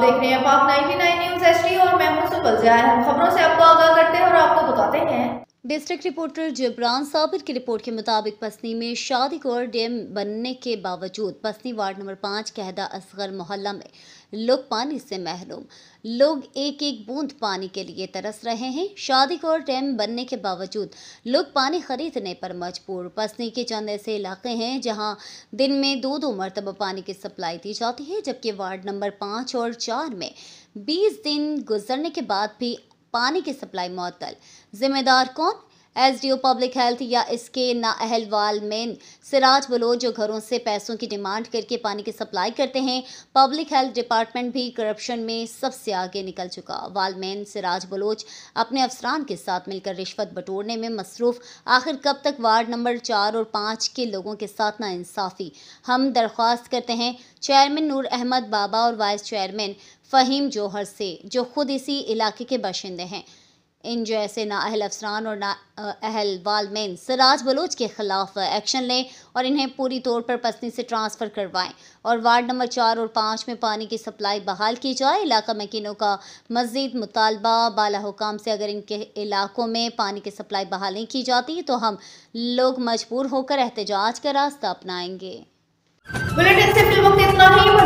देख रहे हैं पाक 99 न्यूज टी और मैं हूं सुपल हम खबरों से आपको आगाह करते हैं और आपको बताते हैं डिस्ट्रिक्ट रिपोर्टर जिब्रान साबिर की रिपोर्ट के मुताबिक पसनी में शादी कोर डैम बनने के बावजूद पसनी वार्ड नंबर पाँच कहदा असगर मोहल्ला में लोग पानी से महरूम लोग एक एक बूंद पानी के लिए तरस रहे हैं शादी कोर डैम बनने के बावजूद लोग पानी खरीदने पर मजबूर पसनी के चंद ऐसे इलाके हैं जहां दिन में दो दो मरतबा पानी की सप्लाई दी जाती है जबकि वार्ड नंबर पाँच और चार में बीस दिन गुजरने के बाद भी पानी की सप्लाई मअतल जिम्मेदार कौन एसडीओ पब्लिक हेल्थ या इसके नाअहल वालमेन सिराज बलोच जो घरों से पैसों की डिमांड करके पानी की सप्लाई करते हैं पब्लिक हेल्थ डिपार्टमेंट भी करप्शन में सबसे आगे निकल चुका वालमेन सिराज बलोच अपने अफसरान के साथ मिलकर रिश्वत बटोरने में मसरूफ आखिर कब तक वार्ड नंबर चार और पाँच के लोगों के साथ नाानसाफ़ी हम दरख्वास्त करते हैं चेयरमैन नूर अहमद बाबा और वाइस चेयरमैन फ़हीम जौहर से जो खुद इसी इलाके के बाशिंदे हैं इन जैसे अहल अफसरान और ना अहल वालमेन सराज बलोच के खिलाफ एक्शन लें और इन्हें पूरी तौर पर पसनी से ट्रांसफ़र करवाएं और वार्ड नंबर चार और पाँच में पानी की सप्लाई बहाल की जाए इलाका मकिनों का मजीद मुतालबा बाला हुकाम से अगर इनके इलाकों में पानी की सप्लाई बहाल नहीं की जाती तो हम लोग मजबूर होकर एहतजाज का रास्ता अपनाएंगे बुलेटिन से फिल्म इतना ही